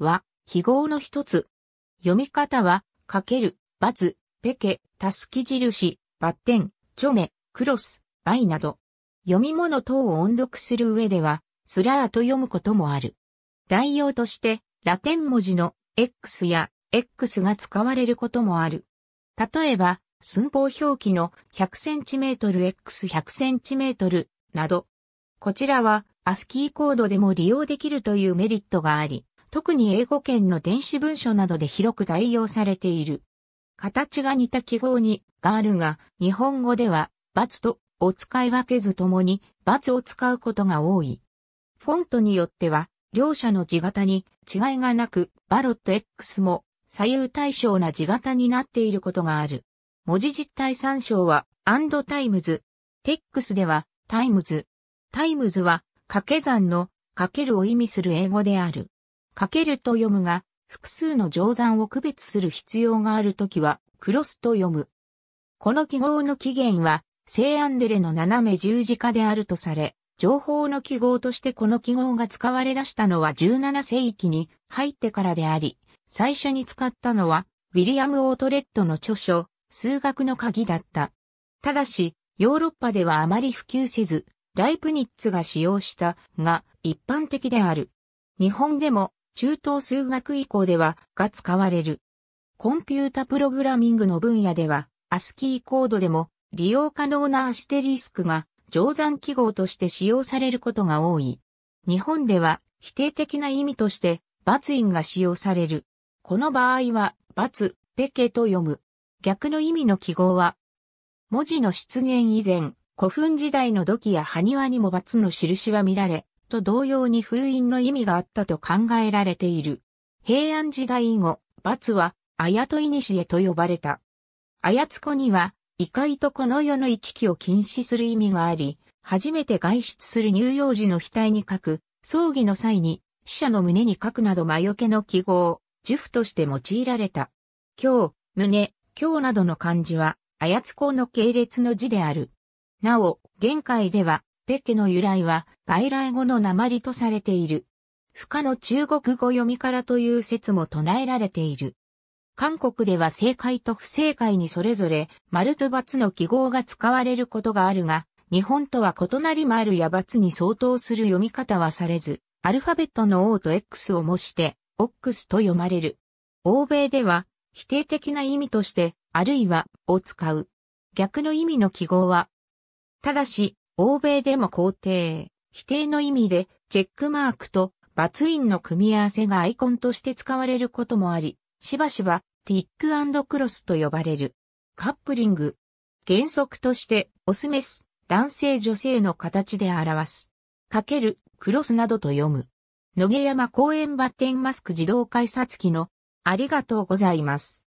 は、記号の一つ。読み方は、かける、バツ、ペケ、タスキ印、バッテン、チョメ、クロス、バイなど。読み物等を音読する上では、スラーと読むこともある。代用として、ラテン文字の X や X が使われることもある。例えば、寸法表記の 100cmx100cm など。こちらは、アスキーコードでも利用できるというメリットがあり、特に英語圏の電子文書などで広く代用されている。形が似た記号に、があるが、日本語では、×と、を使い分けずともに、×を使うことが多い。フォントによっては、両者の字型に違いがなく、バロット X も左右対称な字型になっていることがある。文字実体参照は、アンドタイムズ。テックスでは、タイムズ。タイムズは、掛け算の、かけるを意味する英語である。かけると読むが、複数の乗算を区別する必要があるときは、クロスと読む。この記号の起源は、聖アンデレの斜め十字架であるとされ、情報の記号としてこの記号が使われ出したのは17世紀に入ってからであり、最初に使ったのは、ウィリアム・オートレットの著書、数学の鍵だった。ただし、ヨーロッパではあまり普及せず、ライプニッツが使用したが一般的である。日本でも中等数学以降ではが使われる。コンピュータプログラミングの分野では、アスキーコードでも利用可能なアステリスクが乗算記号として使用されることが多い。日本では否定的な意味として、罰印が使用される。この場合は、罰、ペケと読む。逆の意味の記号は、文字の出現以前、古墳時代の土器や埴輪にも罰の印は見られ、と同様に封印の意味があったと考えられている。平安時代以後、罰は、綾戸えと呼ばれた。やつ子には、異界とこの世の行き来を禁止する意味があり、初めて外出する乳幼児の額に書く、葬儀の際に、死者の胸に書くなど魔除けの記号、呪符として用いられた。今日、胸、今日などの漢字は、やつ子の系列の字である。なお、現界では、ペケの由来は外来語の鉛とされている。不可の中国語読みからという説も唱えられている。韓国では正解と不正解にそれぞれ丸と罰の記号が使われることがあるが、日本とは異なり丸や罰に相当する読み方はされず、アルファベットの O と X を模して、OX と読まれる。欧米では、否定的な意味として、あるいは、を使う。逆の意味の記号は、ただし、欧米でも肯定、否定の意味で、チェックマークとバツインの組み合わせがアイコンとして使われることもあり、しばしばティッククロスと呼ばれる。カップリング。原則として、オスメス、男性女性の形で表す。かける、クロスなどと読む。野毛山公園バッテンマスク自動改札機の、ありがとうございます。